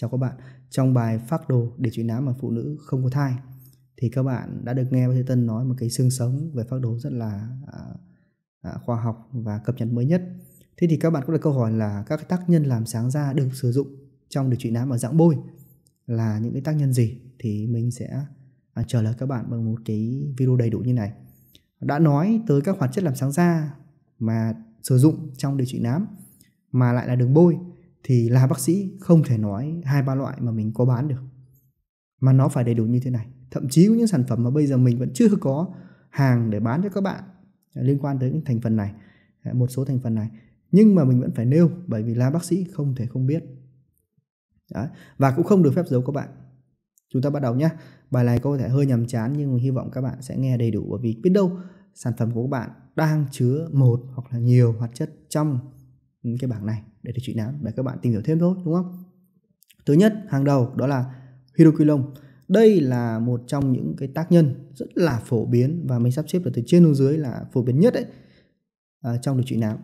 Chào các bạn, trong bài phác đồ để trị nám mà phụ nữ không có thai thì các bạn đã được nghe bác sĩ Tân nói một cái xương sống về phác đồ rất là à, à, khoa học và cập nhật mới nhất. Thế thì các bạn có được câu hỏi là các cái tác nhân làm sáng da được sử dụng trong điều trị nám ở dạng bôi là những cái tác nhân gì thì mình sẽ à, trả lời các bạn bằng một cái video đầy đủ như này. Đã nói tới các hoạt chất làm sáng da mà sử dụng trong điều trị nám mà lại là đường bôi thì là bác sĩ không thể nói hai ba loại mà mình có bán được mà nó phải đầy đủ như thế này thậm chí có những sản phẩm mà bây giờ mình vẫn chưa có hàng để bán cho các bạn à, liên quan tới những thành phần này à, một số thành phần này nhưng mà mình vẫn phải nêu bởi vì là bác sĩ không thể không biết Đấy. và cũng không được phép giấu các bạn chúng ta bắt đầu nhé bài này có thể hơi nhàm chán nhưng mình hy vọng các bạn sẽ nghe đầy đủ bởi vì biết đâu sản phẩm của các bạn đang chứa một hoặc là nhiều hoạt chất trong cái bảng này để được trị nám để các bạn tìm hiểu thêm thôi đúng không thứ nhất hàng đầu đó là hydroquinone đây là một trong những cái tác nhân rất là phổ biến và mình sắp xếp được từ trên xuống dưới là phổ biến nhất đấy à, trong điều trị nám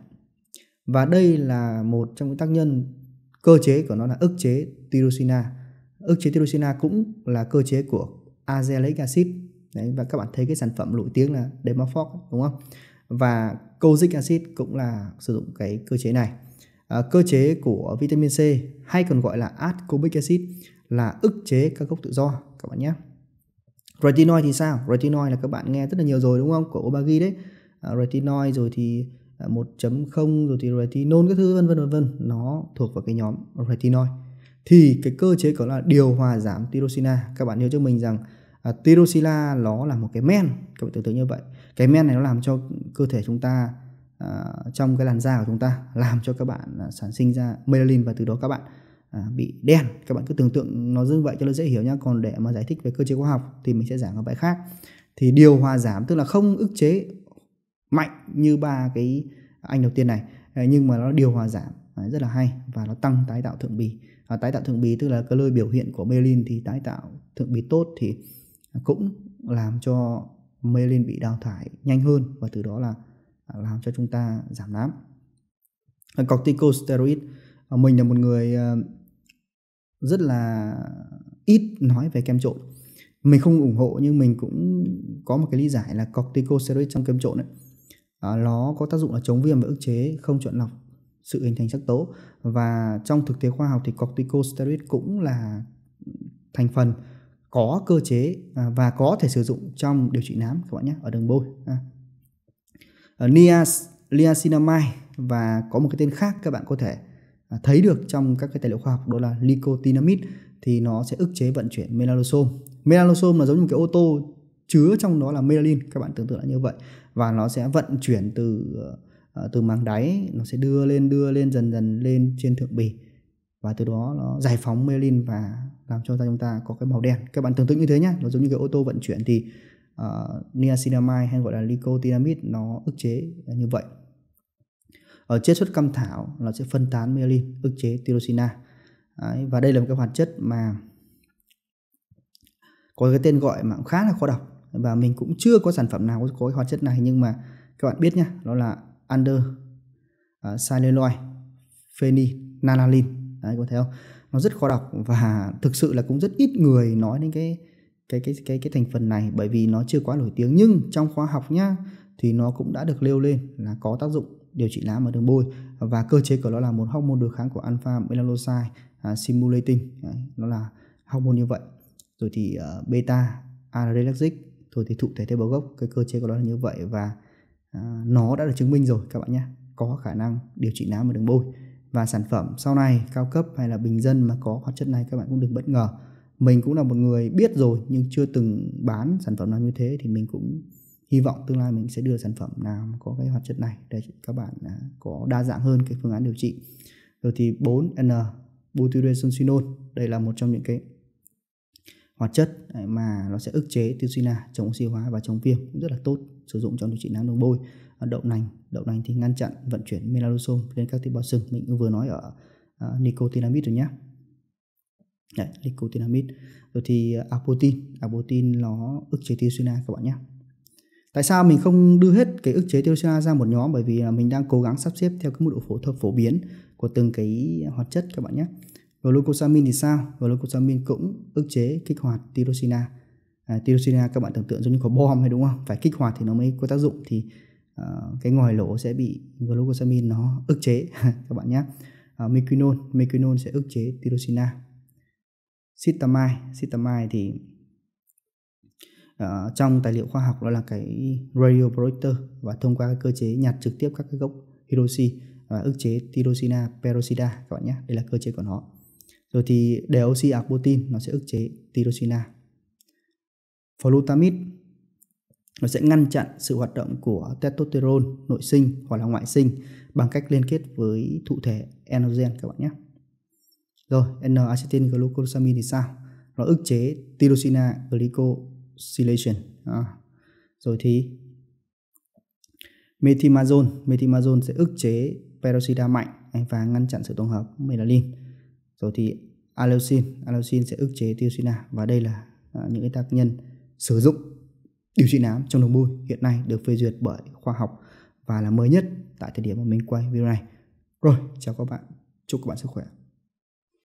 và đây là một trong những tác nhân cơ chế của nó là ức chế tyrosina ức chế tyrosina cũng là cơ chế của azelaic acid đấy và các bạn thấy cái sản phẩm nổi tiếng là Demafog đúng không và kojic acid cũng là sử dụng cái cơ chế này à, cơ chế của vitamin C hay còn gọi là ascorbic acid là ức chế các gốc tự do các bạn nhé retinoid thì sao retinoid là các bạn nghe rất là nhiều rồi đúng không của Obagi đấy à, retinoid rồi thì 1.0 à, rồi thì retinol các thứ vân vân vân vân nó thuộc vào cái nhóm retinoid thì cái cơ chế có là điều hòa giảm tyrosina các bạn nhớ cho mình rằng à, tirosila nó là một cái men các bạn tưởng tượng như vậy cái men này nó làm cho cơ thể chúng ta à, trong cái làn da của chúng ta làm cho các bạn à, sản sinh ra melanin và từ đó các bạn à, bị đen các bạn cứ tưởng tượng nó như vậy cho nó dễ hiểu nhá còn để mà giải thích về cơ chế khoa học thì mình sẽ giảng ở bài khác thì điều hòa giảm tức là không ức chế mạnh như ba cái anh đầu tiên này à, nhưng mà nó điều hòa giảm à, rất là hay và nó tăng tái tạo thượng bì à, tái tạo thượng bì tức là cái lời biểu hiện của melanin thì tái tạo thượng bì tốt thì cũng làm cho myelin bị đào thải nhanh hơn và từ đó là à, làm cho chúng ta giảm nám corticosteroid à, mình là một người à, rất là ít nói về kem trộn mình không ủng hộ nhưng mình cũng có một cái lý giải là corticosteroid trong kem trộn ấy, nó có tác dụng là chống viêm và ức chế không chọn lọc sự hình thành sắc tố và trong thực tế khoa học thì corticosteroid cũng là thành phần có cơ chế à, và có thể sử dụng trong điều trị nám các bạn nhé ở đường bôi à. Ờ, nias, niacinamide và có một cái tên khác các bạn có thể à, thấy được trong các cái tài liệu khoa học đó là nicotinamide thì nó sẽ ức chế vận chuyển melanosome melanosome là giống như một cái ô tô chứa trong đó là melanin các bạn tưởng tượng là như vậy và nó sẽ vận chuyển từ ờ, ờ, từ màng đáy nó sẽ đưa lên đưa lên dần dần lên trên thượng bì và từ đó nó giải phóng myelin và làm cho ra chúng ta có cái màu đen các bạn tưởng tượng như thế nhé nó giống như cái ô tô vận chuyển thì uh, niacinamide hay gọi là lycotinamide nó ức chế như vậy ở chiết xuất cam thảo nó sẽ phân tán myelin ức chế tyrosina Đấy, và đây là một cái hoạt chất mà có cái tên gọi mà cũng khá là khó đọc và mình cũng chưa có sản phẩm nào có, cái hoạt chất này nhưng mà các bạn biết nhá nó là under ờ, uh, silyloid phenylalanine đấy có thấy không nó rất khó đọc và thực sự là cũng rất ít người nói đến cái cái cái cái cái thành phần này bởi vì nó chưa quá nổi tiếng nhưng trong khoa học nhá thì nó cũng đã được nêu lên là có tác dụng điều trị nám ở đường bôi và cơ chế của nó là một hormone đối kháng của alpha melanocyte uh, simulating đấy, nó là hormone như vậy rồi thì uh, beta adrenergic rồi thì thụ thể tế bào gốc cái cơ chế của nó là như vậy và uh, nó đã được chứng minh rồi các bạn nhé có khả năng điều trị nám ở đường bôi và sản phẩm sau này cao cấp hay là bình dân mà có hoạt chất này các bạn cũng đừng bất ngờ mình cũng là một người biết rồi nhưng chưa từng bán sản phẩm nào như thế thì mình cũng hy vọng tương lai mình sẽ đưa sản phẩm nào có cái hoạt chất này để các bạn à, có đa dạng hơn cái phương án điều trị rồi thì 4N butyrate succinol đây là một trong những cái hoạt chất mà nó sẽ ức chế tiêu sina chống oxy hóa và chống viêm cũng rất là tốt sử dụng trong điều trị nám đồng bôi à, đậu nành đậu nành thì ngăn chặn vận chuyển melanosome lên các tế bào sừng mình vừa nói ở uh, nicotinamide rồi nhé Đấy, nicotinamide rồi thì uh, apotin apotin nó ức chế tiêu sina các bạn nhé tại sao mình không đưa hết cái ức chế tiêu sina ra một nhóm bởi vì là mình đang cố gắng sắp xếp theo cái mức độ phổ thuật phổ biến của từng cái hoạt chất các bạn nhé Glucosamine thì sao? Glucosamine cũng ức chế kích hoạt tyrosina À, tirosina các bạn tưởng tượng giống như quả bom hay đúng không? Phải kích hoạt thì nó mới có tác dụng thì uh, cái ngòi lỗ sẽ bị glucosamine nó ức chế các bạn nhé. Uh, à, mequinol, mequinol sẽ ức chế tyrosina Citamide, citamide thì uh, trong tài liệu khoa học đó là cái radioprotector và thông qua cái cơ chế nhặt trực tiếp các cái gốc hydroxy và ức chế tyrosina peroxida các bạn nhé đây là cơ chế của nó rồi thì deoxy arbutin nó sẽ ức chế tyrosina, flutamide nó sẽ ngăn chặn sự hoạt động của testosterone nội sinh hoặc là ngoại sinh bằng cách liên kết với thụ thể androgen các bạn nhé. Rồi, N-acetin glucosamine thì sao? Nó ức chế tyrosina glycosylation. À. Rồi thì methimazole, methimazole sẽ ức chế peroxida mạnh và ngăn chặn sự tổng hợp melanin rồi thì aleucin aleucin sẽ ức chế tiêu suy não và đây là à, những cái tác nhân sử dụng điều trị nám trong đồng bôi hiện nay được phê duyệt bởi khoa học và là mới nhất tại thời điểm mà mình quay video này rồi chào các bạn chúc các bạn sức khỏe